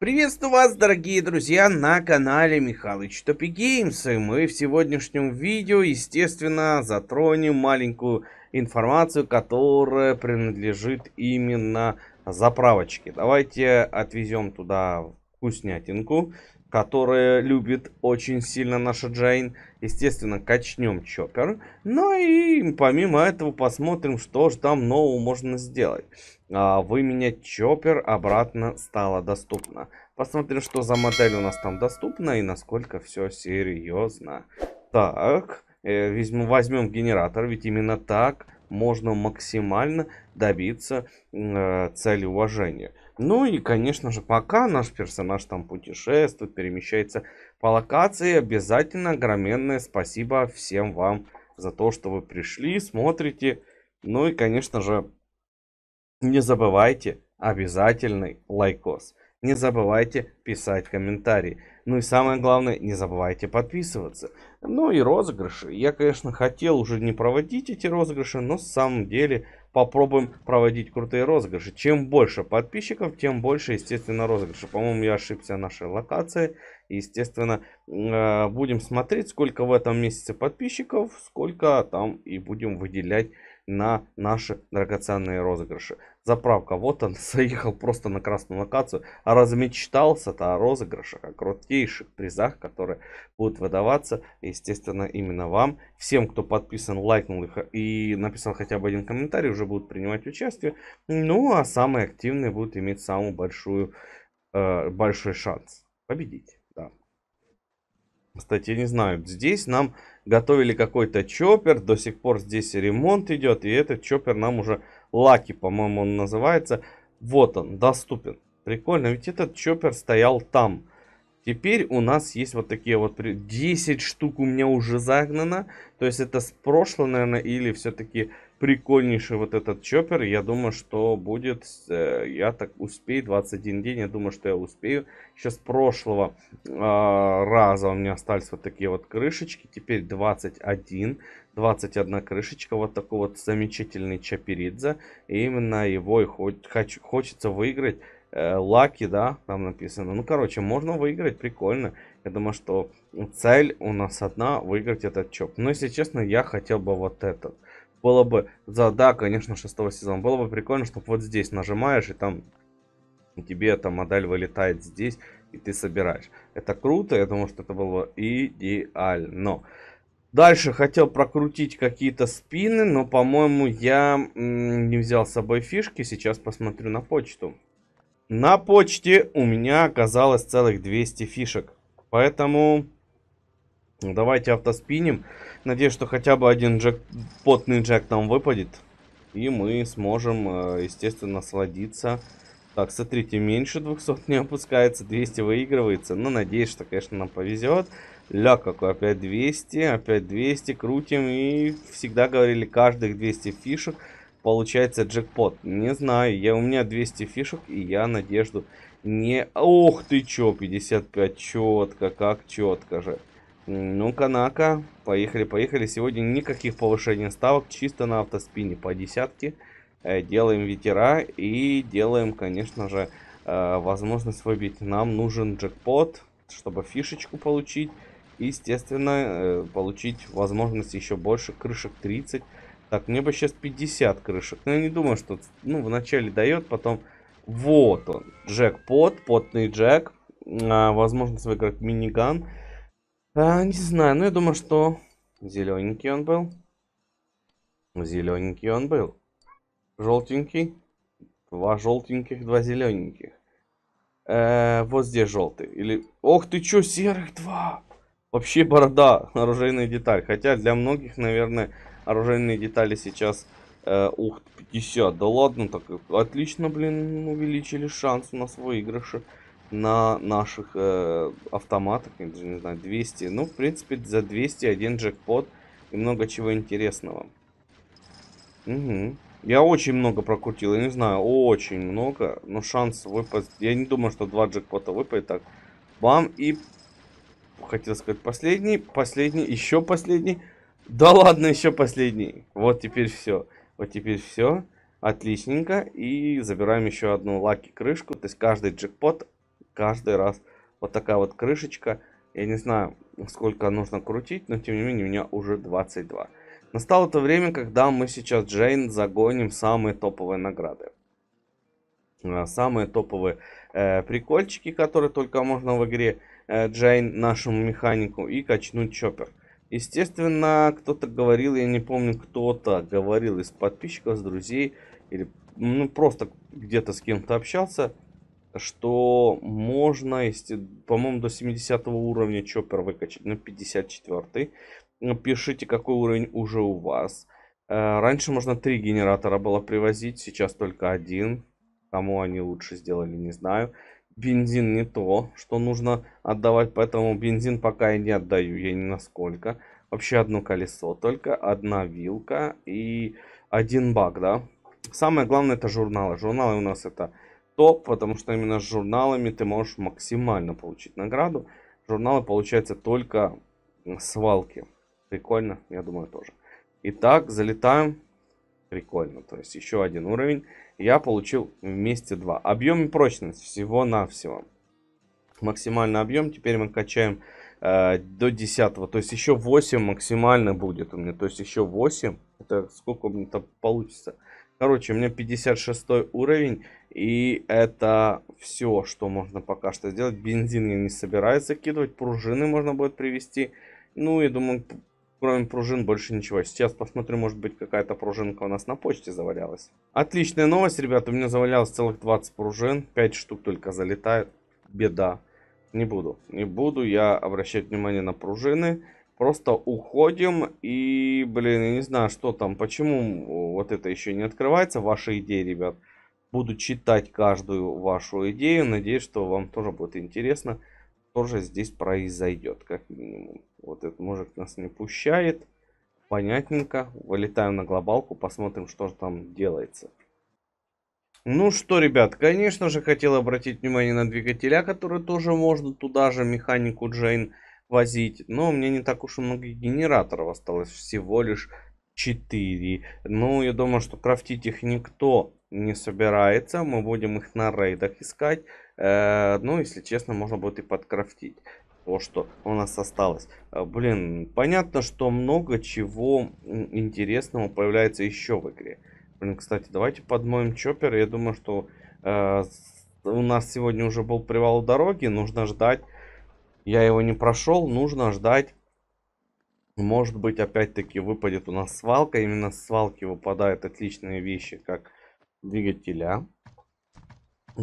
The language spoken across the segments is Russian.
Приветствую вас, дорогие друзья, на канале Михалыч Топи Геймс. И мы в сегодняшнем видео, естественно, затронем маленькую информацию, которая принадлежит именно заправочке. Давайте отвезем туда вкуснятинку которое любит очень сильно наша Джейн. Естественно, качнем Чоппер. Ну и помимо этого посмотрим, что же там нового можно сделать. А, выменять Чоппер обратно стало доступно. Посмотрим, что за модель у нас там доступна и насколько все серьезно. Так, э, возьмем, возьмем генератор, ведь именно так можно максимально добиться э, цели уважения. Ну и, конечно же, пока наш персонаж там путешествует, перемещается по локации, обязательно огроменное спасибо всем вам за то, что вы пришли, смотрите. Ну и, конечно же, не забывайте обязательный лайкос. Не забывайте писать комментарии. Ну и самое главное, не забывайте подписываться. Ну и розыгрыши. Я, конечно, хотел уже не проводить эти розыгрыши, но в самом деле попробуем проводить крутые розыгрыши. Чем больше подписчиков, тем больше, естественно, розыгрышей. По-моему, я ошибся нашей локации. Естественно, э, будем смотреть, сколько в этом месяце подписчиков, сколько там и будем выделять на наши драгоценные розыгрыши. Заправка, вот он, заехал просто на красную локацию, а размечтался-то о розыгрышах, о крутейших призах, которые будут выдаваться, естественно, именно вам. Всем, кто подписан, лайкнул их и написал хотя бы один комментарий, уже будут принимать участие. Ну, а самые активные будут иметь самую большую, э, большой шанс победить. Кстати, я не знаю, здесь нам готовили какой-то чоппер, до сих пор здесь ремонт идет, и этот чоппер нам уже Лаки, по-моему, он называется. Вот он, доступен. Прикольно, ведь этот чоппер стоял там. Теперь у нас есть вот такие вот 10 штук у меня уже загнано. То есть это с прошлого, наверное, или все-таки прикольнейший вот этот чоппер. Я думаю, что будет... Э, я так успею. 21 день. Я думаю, что я успею. Сейчас прошлого э, раза у меня остались вот такие вот крышечки. Теперь 21. 21 крышечка. Вот такой вот замечательный чаперидзе. И именно его и хоть, хоч, хочется выиграть. Э, Лаки, да, там написано. Ну, короче, можно выиграть, прикольно. Я думаю, что цель у нас одна, выиграть этот чоп. Но, если честно, я хотел бы вот этот было бы... За, да, конечно, шестого сезона. Было бы прикольно, чтобы вот здесь нажимаешь, и там тебе эта модель вылетает здесь, и ты собираешь. Это круто, я думаю, что это было идеально. Дальше хотел прокрутить какие-то спины, но, по-моему, я не взял с собой фишки. Сейчас посмотрю на почту. На почте у меня оказалось целых 200 фишек. Поэтому ну, давайте автоспиним. Надеюсь, что хотя бы один джек, потный джек нам выпадет. И мы сможем, э, естественно, насладиться. Так, смотрите, меньше 200 не опускается, 200 выигрывается. Но ну, надеюсь, что, конечно, нам повезет. Ля, какой, опять 200, опять 200, крутим. И всегда говорили, каждых 200 фишек получается джекпот. Не знаю, я, у меня 200 фишек, и я надежду не... Ох ты чё, 55, четко, как четко же. Ну-ка, на-ка. Поехали, поехали. Сегодня никаких повышений ставок. Чисто на автоспине по десятке. Э, делаем ветера и делаем, конечно же, э, возможность выбить. Нам нужен джекпот, чтобы фишечку получить. Естественно, э, получить возможность еще больше крышек 30. Так, мне бы сейчас 50 крышек. Но я не думаю, что ну, вначале дает, потом... Вот он, джекпот, потный джек. А, возможность выиграть миниган. А, не знаю, но я думаю, что зелененький он был. Зелененький он был. Желтенький. Два желтеньких, два зелененьких. Э, вот здесь желтый. Или... Ох ты чё, серых два! Вообще борода, оружейная деталь. Хотя для многих, наверное, оружейные детали сейчас... Э, ух, 50. Да ладно, так отлично, блин, увеличили шанс у нас выигрыша на наших э, автоматах, я даже не знаю, 200. Ну, в принципе, за 200 один джекпот и много чего интересного. Угу. Я очень много прокрутил, я не знаю, очень много, но шанс выпасть... Я не думаю, что два джекпота выпадет так. Бам, и... Хотел сказать последний, последний, еще последний. Да ладно, еще последний. Вот теперь все. Вот теперь все. Отличненько. И забираем еще одну лаки крышку. То есть каждый джекпот каждый раз вот такая вот крышечка. Я не знаю, сколько нужно крутить, но тем не менее у меня уже 22. Настало то время, когда мы сейчас Джейн загоним самые топовые награды. А, самые топовые э, прикольчики, которые только можно в игре э, Джейн нашему механику и качнуть Чоппер. Естественно, кто-то говорил, я не помню, кто-то говорил из подписчиков, с друзей, или ну, просто где-то с кем-то общался, что можно, если, по-моему, до 70 уровня чоппер выкачать, на 54 Пишите, какой уровень уже у вас. Э, раньше можно три генератора было привозить, сейчас только один. Кому они лучше сделали, не знаю. Бензин не то, что нужно отдавать, поэтому бензин пока я не отдаю, я ни насколько. Вообще одно колесо только, одна вилка и один баг, да. Самое главное это журналы. Журналы у нас это топ, потому что именно с журналами ты можешь максимально получить награду. Журналы получаются только свалки. Прикольно, я думаю, тоже. Итак, залетаем. Прикольно, то есть еще один уровень. Я получил вместе 2. Объем и прочность всего-навсего. Максимальный объем. Теперь мы качаем э, до 10. То есть еще 8 максимально будет у меня. То есть еще 8. Это сколько у меня там получится? Короче, у меня 56 уровень, и это все, что можно пока что сделать. Бензин я не собираюсь закидывать, пружины можно будет привести. Ну, я думаю, кроме пружин больше ничего. Сейчас посмотрю, может быть, какая-то пружинка у нас на почте завалялась. Отличная новость, ребят, у меня завалялось целых 20 пружин, 5 штук только залетает. Беда. Не буду, не буду я обращать внимание на пружины. Просто уходим и, блин, я не знаю, что там, почему вот это еще не открывается, ваши идеи, ребят. Буду читать каждую вашу идею, надеюсь, что вам тоже будет интересно, тоже здесь произойдет, как минимум. Вот этот мужик нас не пущает, понятненько, вылетаем на глобалку, посмотрим, что же там делается. Ну что, ребят, конечно же, хотел обратить внимание на двигателя, который тоже можно туда же, механику Джейн возить. Но у меня не так уж и много генераторов осталось, всего лишь 4. Ну, я думаю, что крафтить их никто не собирается. Мы будем их на рейдах искать. Э, ну, если честно, можно будет и подкрафтить то, что у нас осталось. Э, блин, понятно, что много чего интересного появляется еще в игре. Блин, кстати, давайте подмоем чоппер. Я думаю, что э, у нас сегодня уже был привал дороги. Нужно ждать я его не прошел, нужно ждать. Может быть, опять-таки выпадет у нас свалка. Именно с свалки выпадают отличные вещи, как двигателя.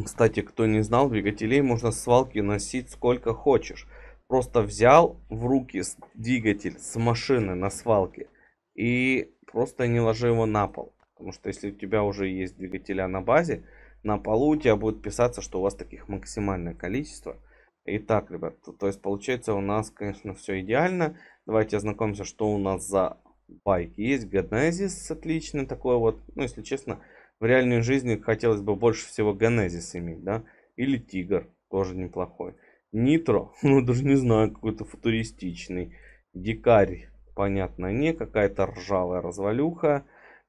Кстати, кто не знал, двигателей можно с свалки носить сколько хочешь. Просто взял в руки двигатель с машины на свалке и просто не ложи его на пол. Потому что если у тебя уже есть двигателя на базе, на полу у тебя будет писаться, что у вас таких максимальное количество – Итак, ребят, то есть получается у нас, конечно, все идеально. Давайте ознакомимся, что у нас за байк. Есть Genesis, отличный, такой вот. Ну, если честно, в реальной жизни хотелось бы больше всего Genesis иметь, да? Или Тигр, тоже неплохой. Нитро, ну, даже не знаю, какой-то футуристичный. Дикарь, понятно, не. Какая-то ржавая развалюха.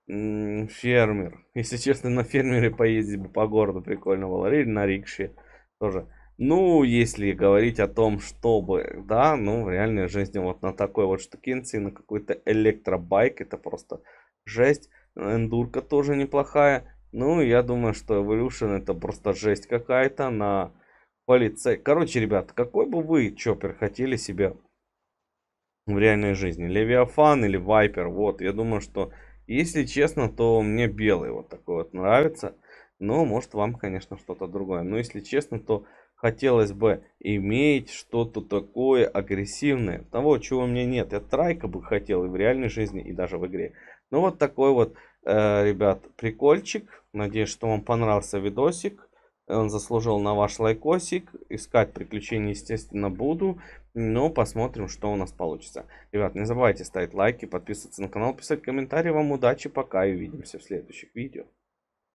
фермер. Если честно, на фермере поездить бы по городу прикольно было. Или на рикше тоже. Ну, если говорить о том, чтобы, да, ну, в реальной жизни вот на такой вот штукенции, на какой-то электробайк, это просто жесть. Эндурка тоже неплохая. Ну, я думаю, что Evolution это просто жесть какая-то на полицей. Короче, ребят, какой бы вы чоппер хотели себе в реальной жизни? Левиафан или Вайпер? Вот, я думаю, что, если честно, то мне белый вот такой вот нравится. Но, может, вам, конечно, что-то другое. Но, если честно, то хотелось бы иметь что-то такое агрессивное. Того, чего у меня нет. Я трайка бы хотел и в реальной жизни, и даже в игре. Ну вот такой вот, э, ребят, прикольчик. Надеюсь, что вам понравился видосик. Он заслужил на ваш лайкосик. Искать приключения, естественно, буду. Но ну, посмотрим, что у нас получится. Ребят, не забывайте ставить лайки, подписываться на канал, писать комментарии. Вам удачи, пока и увидимся в следующих видео.